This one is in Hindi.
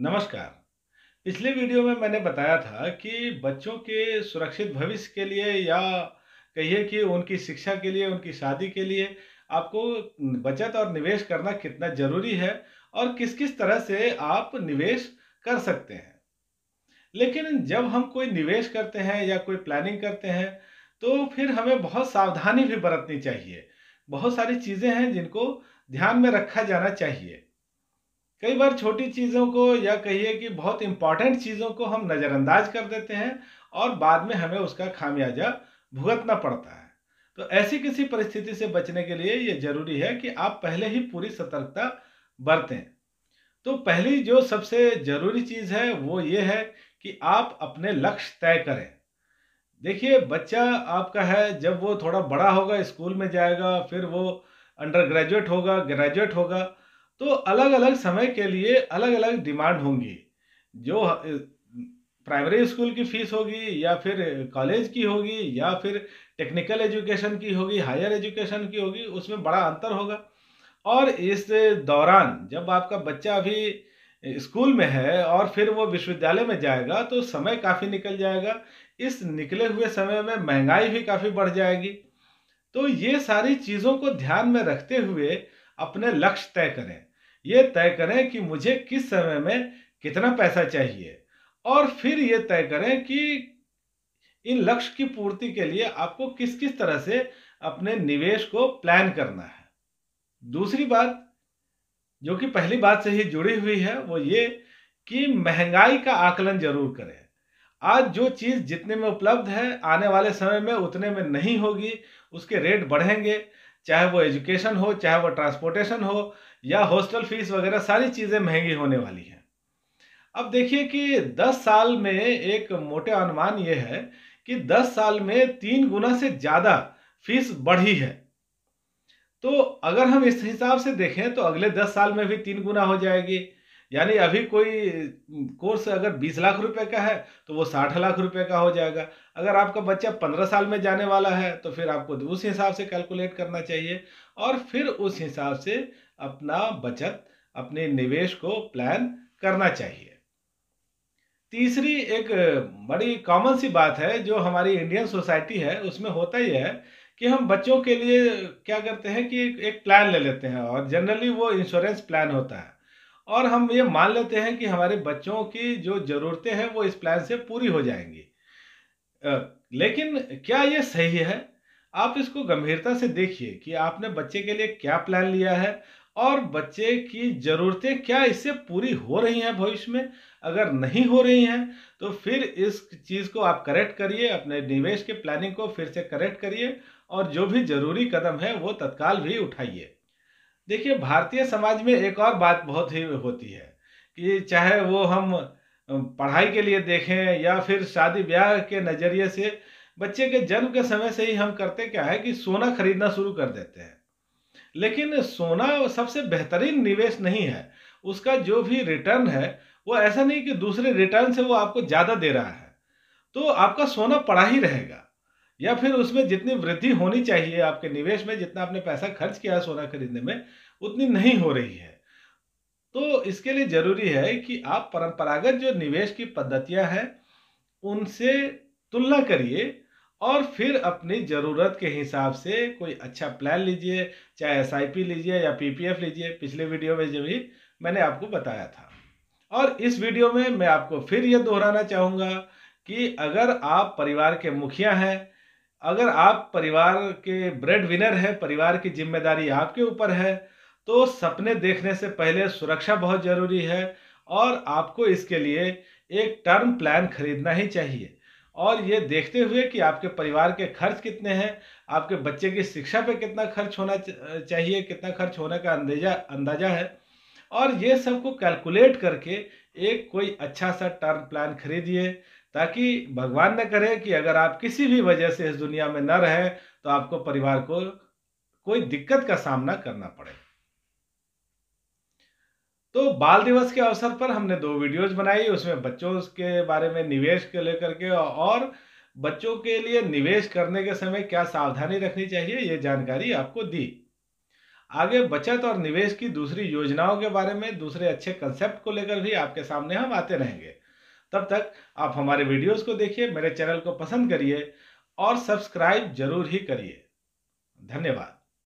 नमस्कार पिछले वीडियो में मैंने बताया था कि बच्चों के सुरक्षित भविष्य के लिए या कहिए कि उनकी शिक्षा के लिए उनकी शादी के लिए आपको बचत और निवेश करना कितना जरूरी है और किस किस तरह से आप निवेश कर सकते हैं लेकिन जब हम कोई निवेश करते हैं या कोई प्लानिंग करते हैं तो फिर हमें बहुत सावधानी भी बरतनी चाहिए बहुत सारी चीज़ें हैं जिनको ध्यान में रखा जाना चाहिए कई बार छोटी चीज़ों को या कहिए कि बहुत इम्पॉर्टेंट चीज़ों को हम नज़रअंदाज कर देते हैं और बाद में हमें उसका खामियाजा भुगतना पड़ता है तो ऐसी किसी परिस्थिति से बचने के लिए ये ज़रूरी है कि आप पहले ही पूरी सतर्कता बरतें तो पहली जो सबसे ज़रूरी चीज़ है वो ये है कि आप अपने लक्ष्य तय करें देखिए बच्चा आपका है जब वो थोड़ा बड़ा होगा स्कूल में जाएगा फिर वो अंडर ग्रेजुएट होगा ग्रेजुएट होगा तो अलग अलग समय के लिए अलग अलग डिमांड होंगी जो प्राइमरी स्कूल की फ़ीस होगी या फिर कॉलेज की होगी या फिर टेक्निकल एजुकेशन की होगी हायर एजुकेशन की होगी उसमें बड़ा अंतर होगा और इस दौरान जब आपका बच्चा अभी स्कूल में है और फिर वो विश्वविद्यालय में जाएगा तो समय काफ़ी निकल जाएगा इस निकले हुए समय में महंगाई भी काफ़ी बढ़ जाएगी तो ये सारी चीज़ों को ध्यान में रखते हुए अपने लक्ष्य तय करें ये तय करें कि मुझे किस समय में कितना पैसा चाहिए और फिर ये तय करें कि इन लक्ष्य की पूर्ति के लिए आपको किस किस तरह से अपने निवेश को प्लान करना है दूसरी बात जो कि पहली बात से ही जुड़ी हुई है वो ये कि महंगाई का आकलन जरूर करें आज जो चीज़ जितने में उपलब्ध है आने वाले समय में उतने में नहीं होगी उसके रेट बढ़ेंगे चाहे वो एजुकेशन हो चाहे वो ट्रांसपोर्टेशन हो या हॉस्टल फीस वगैरह सारी चीज़ें महंगी होने वाली हैं अब देखिए कि 10 साल में एक मोटे अनुमान ये है कि 10 साल में तीन गुना से ज़्यादा फीस बढ़ी है तो अगर हम इस हिसाब से देखें तो अगले 10 साल में भी तीन गुना हो जाएगी यानी अभी कोई कोर्स अगर बीस लाख रुपए का है तो वो साठ लाख रुपए का हो जाएगा अगर आपका बच्चा पंद्रह साल में जाने वाला है तो फिर आपको उस हिसाब से कैलकुलेट करना चाहिए और फिर उस हिसाब से अपना बचत अपने निवेश को प्लान करना चाहिए तीसरी एक बड़ी कॉमन सी बात है जो हमारी इंडियन सोसाइटी है उसमें होता ही है कि हम बच्चों के लिए क्या करते हैं कि एक प्लान ले लेते हैं और जनरली वो इंश्योरेंस प्लान होता है और हम ये मान लेते हैं कि हमारे बच्चों की जो ज़रूरतें हैं वो इस प्लान से पूरी हो जाएंगी लेकिन क्या ये सही है आप इसको गंभीरता से देखिए कि आपने बच्चे के लिए क्या प्लान लिया है और बच्चे की ज़रूरतें क्या इससे पूरी हो रही हैं भविष्य में अगर नहीं हो रही हैं तो फिर इस चीज़ को आप करेक्ट करिए अपने निवेश के प्लानिंग को फिर से करेक्ट करिए और जो भी ज़रूरी कदम है वो तत्काल भी उठाइए देखिए भारतीय समाज में एक और बात बहुत ही होती है कि चाहे वो हम पढ़ाई के लिए देखें या फिर शादी ब्याह के नज़रिए से बच्चे के जन्म के समय से ही हम करते क्या है कि सोना खरीदना शुरू कर देते हैं लेकिन सोना सबसे बेहतरीन निवेश नहीं है उसका जो भी रिटर्न है वो ऐसा नहीं कि दूसरे रिटर्न से वो आपको ज़्यादा दे रहा है तो आपका सोना पड़ा ही रहेगा या फिर उसमें जितनी वृद्धि होनी चाहिए आपके निवेश में जितना आपने पैसा खर्च किया सोना खरीदने में उतनी नहीं हो रही है तो इसके लिए जरूरी है कि आप परंपरागत जो निवेश की पद्धतियां हैं उनसे तुलना करिए और फिर अपनी ज़रूरत के हिसाब से कोई अच्छा प्लान लीजिए चाहे एस लीजिए या पी लीजिए पिछले वीडियो में जो भी मैंने आपको बताया था और इस वीडियो में मैं आपको फिर ये दोहराना चाहूँगा कि अगर आप परिवार के मुखिया हैं अगर आप परिवार के ब्रेड विनर हैं परिवार की जिम्मेदारी आपके ऊपर है तो सपने देखने से पहले सुरक्षा बहुत ज़रूरी है और आपको इसके लिए एक टर्म प्लान खरीदना ही चाहिए और ये देखते हुए कि आपके परिवार के खर्च कितने हैं आपके बच्चे की शिक्षा पे कितना खर्च होना चाहिए कितना खर्च होने का अंदाजा अंदाजा है और ये सबको कैलकुलेट करके एक कोई अच्छा सा टर्म प्लान खरीदिए ताकि भगवान न करे कि अगर आप किसी भी वजह से इस दुनिया में न रहें तो आपको परिवार को कोई दिक्कत का सामना करना पड़े तो बाल दिवस के अवसर पर हमने दो वीडियोज बनाई उसमें बच्चों के बारे में निवेश के लेकर के और बच्चों के लिए निवेश करने के समय क्या सावधानी रखनी चाहिए ये जानकारी आपको दी आगे बचत और निवेश की दूसरी योजनाओं के बारे में दूसरे अच्छे कंसेप्ट को लेकर भी आपके सामने हम आते रहेंगे तब तक आप हमारे वीडियोस को देखिए मेरे चैनल को पसंद करिए और सब्सक्राइब जरूर ही करिए धन्यवाद